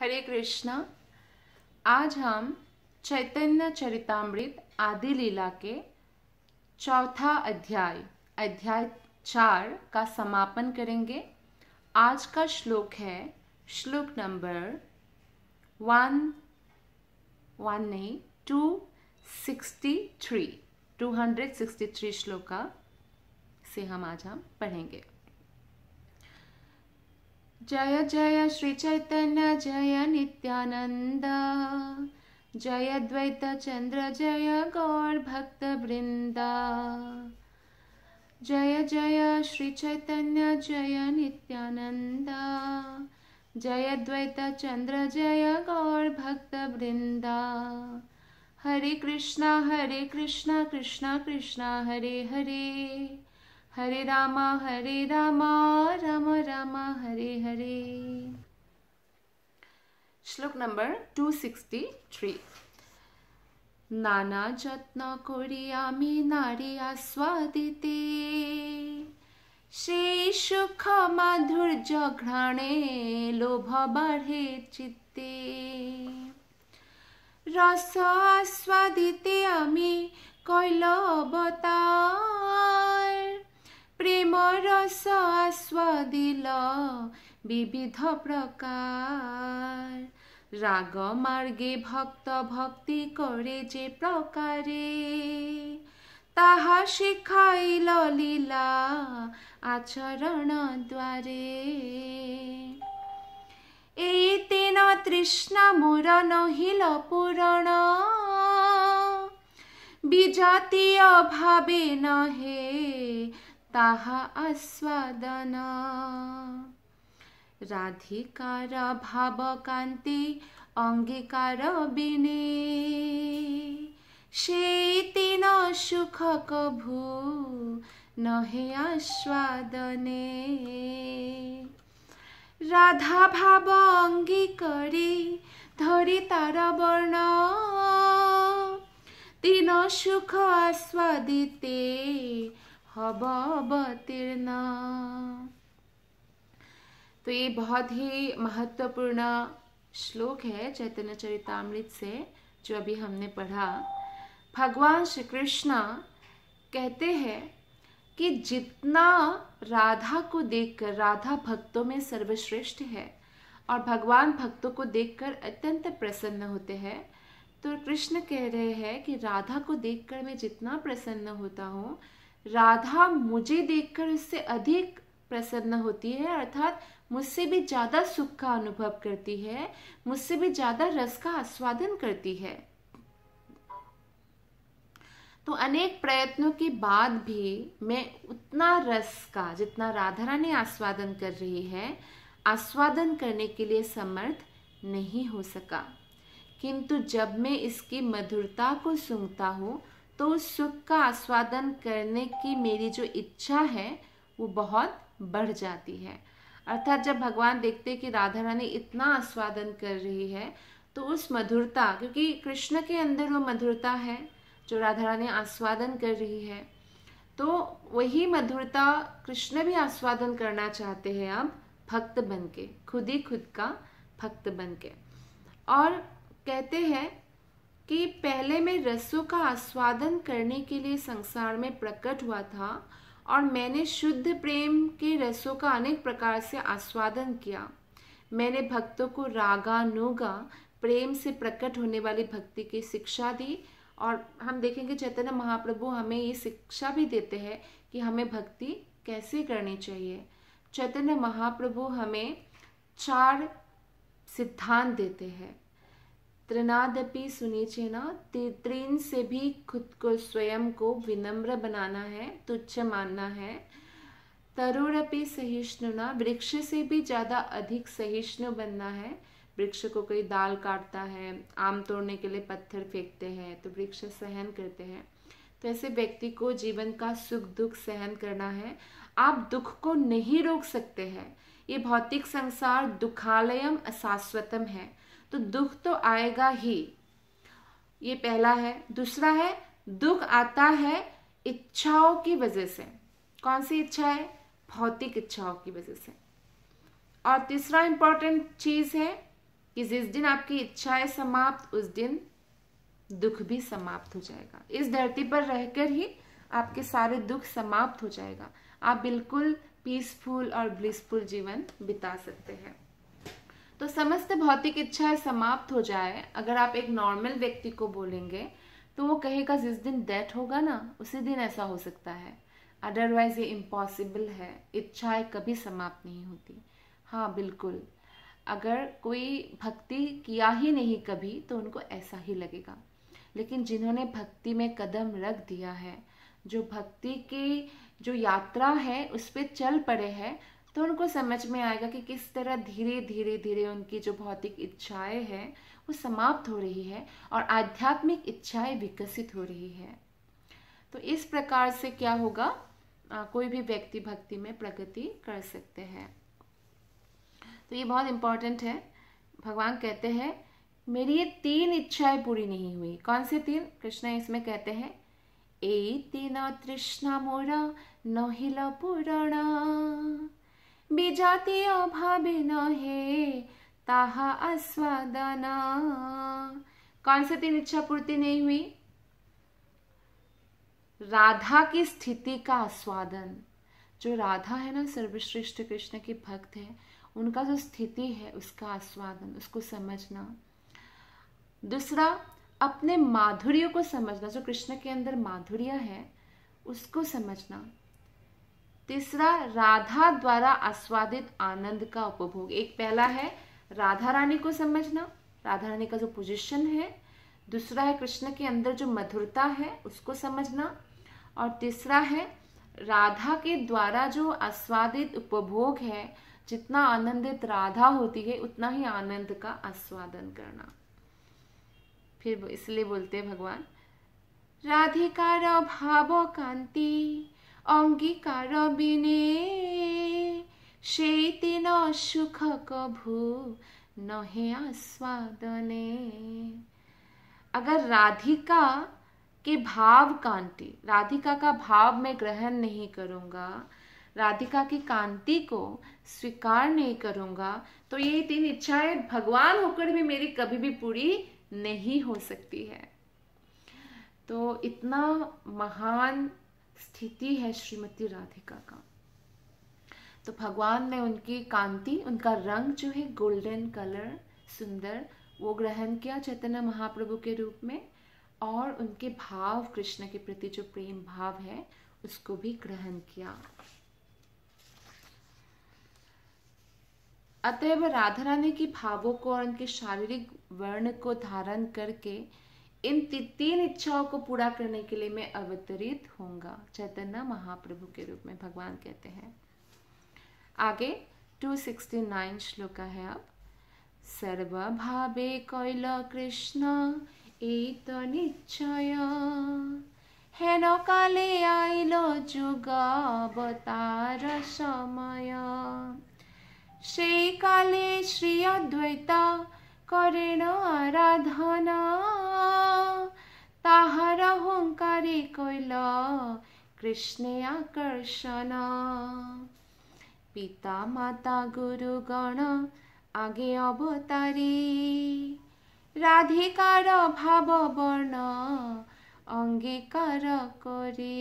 हरे कृष्णा आज हम चैतन्य चरितमृत आदि लीला के चौथा अध्याय अध्याय चार का समापन करेंगे आज का श्लोक है श्लोक नंबर वन वन नहीं two sixty three two hundred sixty three श्लोका से हम आज हम पढ़ेंगे जय जय श्री चैतन्य जय नित्यानन्द जय द्वैत चन्द्र जय गौरभक्तवृन्दा जय जय श्री चैतन्य जय नित्यानन्द जय द्वैत चन्द्र जय गौरभक्तवृन्दा हरे कृष्णा हरे कृष्णा कृष्णा कृष्णा हरे हरे हरे रामा हरे रामा राम राम हरे हरे শ্লোক নম্বর টু সিক্সটি থ্রি নানা যত্ন করি আমি নারী আস্বাদিতে সেই সুখ মাধুর্য ঘ্রাণে লোভ বাড়ে চিত্তে রস আস্বাদিতে আমি কৈলবতা প্রেম রস আস্বাদিল বিবিধ প্রকার রাগ মার্গে ভক্ত ভক্তি করে যে প্রকারে তাহা শিখাইল লীলা আচরণ দ্বারে এই তিন তৃষ্ণা মোর নহিল পূরণ বিজাতীয় ভাবে নহে তাহা আস্বাদন রাধিকার ভাবকান্তি অঙ্গীকার বিনে সেই তিন সুখ কভু নহে আস্বাদনে রাধা ভাব অঙ্গী করি ধরি তার বর্ণ তিন সুখ আস্বাদিতে हबाब तो ये बहुत ही महत्वपूर्ण श्लोक है चैतन्य चरितमृत से जो अभी हमने पढ़ा भगवान श्री कृष्ण कहते हैं कि जितना राधा को देखकर राधा भक्तों में सर्वश्रेष्ठ है और भगवान भक्तों को देखकर अत्यंत प्रसन्न होते हैं तो कृष्ण कह रहे हैं कि राधा को देखकर मैं जितना प्रसन्न होता हूँ राधा मुझे देखकर उससे अधिक प्रसन्न होती है अर्थात मुझसे भी ज़्यादा सुख का अनुभव करती है मुझसे भी ज़्यादा रस का आस्वादन करती है तो अनेक प्रयत्नों के बाद भी मैं उतना रस का जितना राधा रानी आस्वादन कर रही है आस्वादन करने के लिए समर्थ नहीं हो सका किंतु जब मैं इसकी मधुरता को सुनता हूँ तो उस सुख का आस्वादन करने की मेरी जो इच्छा है वो बहुत बढ़ जाती है अर्थात जब भगवान देखते कि राधा रानी इतना आस्वादन कर रही है तो उस मधुरता क्योंकि कृष्ण के अंदर वो मधुरता है जो राधा रानी आस्वादन कर रही है तो वही मधुरता कृष्ण भी आस्वादन करना चाहते हैं अब भक्त बन के खुद ही खुद का भक्त बन के और कहते हैं कि पहले मैं रसों का आस्वादन करने के लिए संसार में प्रकट हुआ था और मैंने शुद्ध प्रेम के रसों का अनेक प्रकार से आस्वादन किया मैंने भक्तों को रागा नुगा प्रेम से प्रकट होने वाली भक्ति की शिक्षा दी और हम देखेंगे चैतन्य महाप्रभु हमें ये शिक्षा भी देते हैं कि हमें भक्ति कैसे करनी चाहिए चैतन्य महाप्रभु हमें चार सिद्धांत देते हैं त्रिनादपि सुनिचेना त्रिन से भी खुद को स्वयं को विनम्र बनाना है तुच्छ मानना है तरुणपि सहिष्णुना वृक्ष से भी ज़्यादा अधिक सहिष्णु बनना है वृक्ष को कोई दाल काटता है आम तोड़ने के लिए पत्थर फेंकते हैं तो वृक्ष सहन करते हैं तो ऐसे व्यक्ति को जीवन का सुख दुख सहन करना है आप दुख को नहीं रोक सकते हैं ये भौतिक संसार दुखालयम अशाश्वतम है तो दुख तो आएगा ही ये पहला है दूसरा है दुख आता है इच्छाओं की वजह से कौन सी इच्छा है भौतिक इच्छाओं की वजह से और तीसरा इंपॉर्टेंट चीज़ है कि जिस दिन आपकी इच्छाएं समाप्त उस दिन दुख भी समाप्त हो जाएगा इस धरती पर रहकर ही आपके सारे दुख समाप्त हो जाएगा आप बिल्कुल पीसफुल और ब्लिसफुल जीवन बिता सकते हैं तो समस्त भौतिक इच्छाएं समाप्त हो जाए अगर आप एक नॉर्मल व्यक्ति को बोलेंगे तो वो कहेगा जिस दिन डेथ होगा ना उसी दिन ऐसा हो सकता है अदरवाइज ये इम्पॉसिबल है इच्छाएं कभी समाप्त नहीं होती हाँ बिल्कुल अगर कोई भक्ति किया ही नहीं कभी तो उनको ऐसा ही लगेगा लेकिन जिन्होंने भक्ति में कदम रख दिया है जो भक्ति की जो यात्रा है उस पर चल पड़े हैं तो उनको समझ में आएगा कि किस तरह धीरे धीरे धीरे उनकी जो भौतिक इच्छाएं हैं वो समाप्त हो रही है और आध्यात्मिक इच्छाएं विकसित हो रही है तो इस प्रकार से क्या होगा आ, कोई भी व्यक्ति भक्ति में प्रगति कर सकते हैं तो ये बहुत इंपॉर्टेंट है भगवान कहते हैं मेरी ये तीन इच्छाएं पूरी नहीं हुई कौन से तीन कृष्ण इसमें कहते हैं ए तीन तृष्णा मोरा नहिला पुराणा बीजाते अभावेन हे ताहा आस्वादना कौन से तीन इच्छा पूर्ति नहीं हुई राधा की स्थिति का आस्वादन जो राधा है ना सर्वश्रेष्ठ कृष्ण के भक्त है उनका जो स्थिति है उसका आस्वादन उसको समझना दूसरा अपने माधुर्य को समझना जो कृष्ण के अंदर माधुर्य है उसको समझना तीसरा राधा द्वारा आस्वादित आनंद का उपभोग एक पहला है राधा रानी को समझना राधा रानी का जो पोजिशन है दूसरा है कृष्ण के अंदर जो मधुरता है उसको समझना और तीसरा है राधा के द्वारा जो आस्वादित उपभोग है जितना आनंदित राधा होती है उतना ही आनंद का आस्वादन करना फिर इसलिए बोलते हैं भगवान रो भावो कांति অঙ্গীকার বিনে সেই দিন সুখ কভু নহে आस्वादने अगर राधिका के भाव कांति राधिका का भाव मैं ग्रहण नहीं करूंगा राधिका की कांति को स्वीकार नहीं करूंगा तो ये तीन इच्छाएं भगवान होकर भी मेरी कभी भी पूरी नहीं हो सकती है तो इतना महान स्थिति है श्रीमती राधिका का तो भगवान ने उनकी कांति उनका रंग जो है गोल्डन कलर सुंदर वो ग्रहण किया चैतन्य महाप्रभु के रूप में और उनके भाव कृष्ण के प्रति जो प्रेम भाव है उसको भी ग्रहण किया अतएव राधा रानी के भावों को और उनके शारीरिक वर्ण को धारण करके इन ती, तीन इच्छाओं को पूरा करने के लिए मैं अवतरित होऊंगा चैतन्य महाप्रभु के रूप में भगवान कहते हैं आगे 269 श्लोक है अब भावे कैल कृष्ण एत निश्चय काले কালে जुग अवतार समय से काले श्री অদ্বৈতা करेण आराधना তাহার অহংকারী কইল কৃষ্ণে আকর্ষণ পিতা মাতা গুরু গণ আগে অবতারী রাধিকার ভাব বর্ণ অঙ্গীকার করি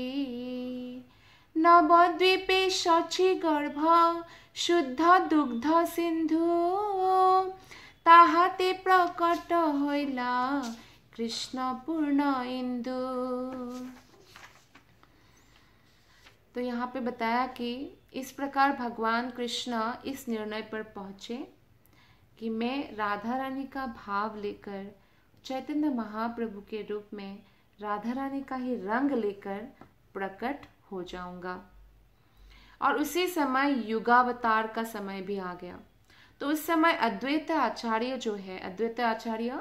নবদ্বীপে সচি গর্ভ শুদ্ধ দুগ্ধ সিন্ধু তাহাতে প্রকট হইলা कृष्ण पूर्ण इंदु तो यहाँ पे बताया कि इस प्रकार भगवान कृष्ण इस निर्णय पर पहुँचे कि मैं राधा रानी का भाव लेकर चैतन्य महाप्रभु के रूप में राधा रानी का ही रंग लेकर प्रकट हो जाऊंगा और उसी समय युगावतार का समय भी आ गया तो उस समय अद्वैत आचार्य जो है अद्वैत आचार्य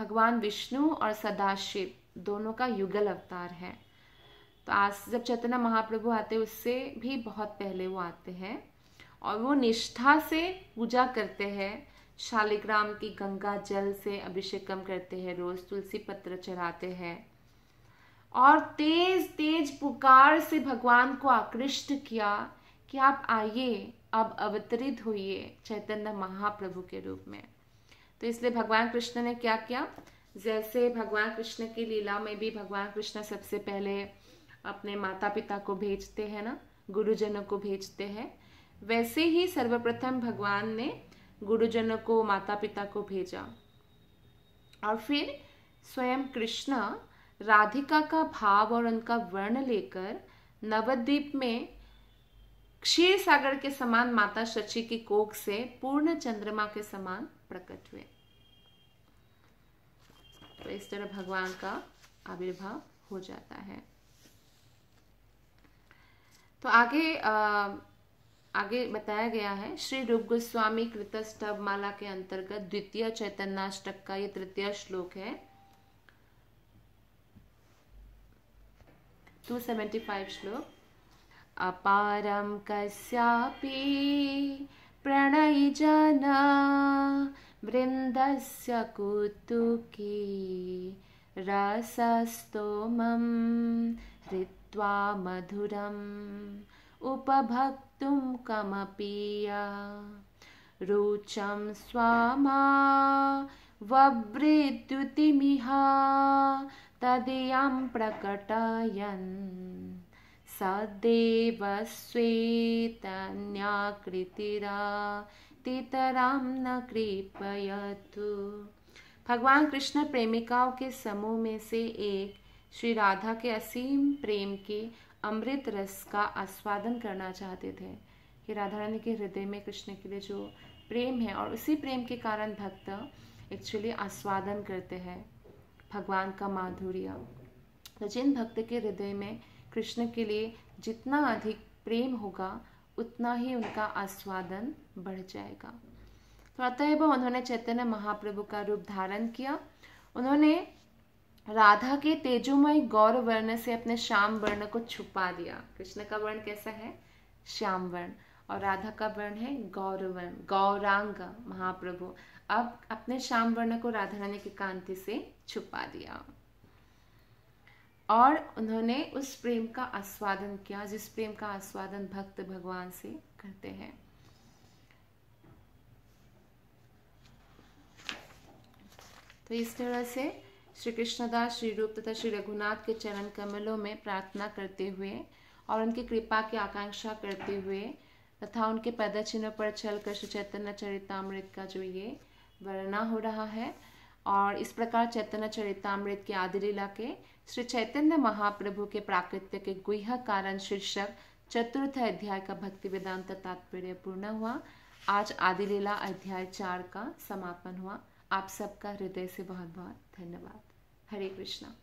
भगवान विष्णु और सदाशिव दोनों का युगल अवतार है तो आज जब चैतन्य महाप्रभु आते उससे भी बहुत पहले वो आते हैं और वो निष्ठा से पूजा करते हैं शालिग्राम की गंगा जल से अभिषेकम करते हैं रोज तुलसी पत्र चढ़ाते हैं और तेज तेज पुकार से भगवान को आकृष्ट किया कि आप आइए अब अवतरित होइए चैतन्य महाप्रभु के रूप में तो इसलिए भगवान कृष्ण ने क्या किया जैसे भगवान कृष्ण की लीला में भी भगवान कृष्ण सबसे पहले अपने माता पिता को भेजते हैं ना गुरुजनों को भेजते हैं वैसे ही सर्वप्रथम भगवान ने गुरुजनों को माता पिता को भेजा और फिर स्वयं कृष्ण राधिका का भाव और उनका वर्ण लेकर नवद्वीप में क्षीर सागर के समान माता शची की कोख से पूर्ण चंद्रमा के समान प्रकट हुए तो इस तरह भगवान का आविर्भाव हो जाता है तो आगे आ, आगे बताया गया है श्री रूप गोस्वामी कृत माला के अंतर्गत द्वितीय चैतन्याष्टक का ये तृतीय श्लोक है 275 श्लोक अपारम कस्यापि प्रणयिजना वृन्दस्य कुतुकी रसस्तोमं हृत्वा मधुरम् उपभक्तुं कमपीया रुचं स्वामा ववृद्युतिमिहा तदीयं प्रकटयन् सदैवस्वेतन्याकृतिरातितरां न कृपयतु भगवान कृष्ण प्रेमिकाओं के समूह में से एक श्री राधा के असीम प्रेम के अमृत रस का आस्वादन करना चाहते थे कि राधा रानी के हृदय में कृष्ण के लिए जो प्रेम है और उसी प्रेम के कारण भक्त एक्चुअली आस्वादन करते हैं भगवान का माधुर्य तो जिन भक्त के हृदय में कृष्ण के लिए जितना अधिक प्रेम होगा उतना ही उनका आस्वादन बढ़ जाएगा तो अतएव उन्होंने चैतन्य महाप्रभु का रूप धारण किया उन्होंने राधा के तेजोमय गौर वर्ण से अपने श्याम वर्ण को छुपा दिया कृष्ण का वर्ण कैसा है श्याम वर्ण और राधा का वर्ण है गौरवर्ण वर्ण गौरांग महाप्रभु अब अपने श्याम वर्ण को राधा रानी की कांति से छुपा दिया और उन्होंने उस प्रेम का आस्वादन किया जिस प्रेम का आस्वादन भक्त भगवान से करते हैं तो इस तरह से श्री कृष्णदास श्री रूप तथा श्री रघुनाथ के चरण कमलों में प्रार्थना करते हुए और उनकी कृपा की आकांक्षा करते हुए तथा उनके पदचिन्हों पर चल कर श्री चैतन्य चरितमृत का जो ये वर्णा हो रहा है और इस प्रकार चैतन्य चरितमृत के आदि लीला के श्री चैतन्य महाप्रभु के प्राकृत्य के गुह कारण शीर्षक चतुर्थ अध्याय का भक्ति वेदांत तात्पर्य पूर्ण हुआ आज आदि लीला अध्याय चार का समापन हुआ आप सबका हृदय से बहुत बहुत धन्यवाद हरे कृष्णा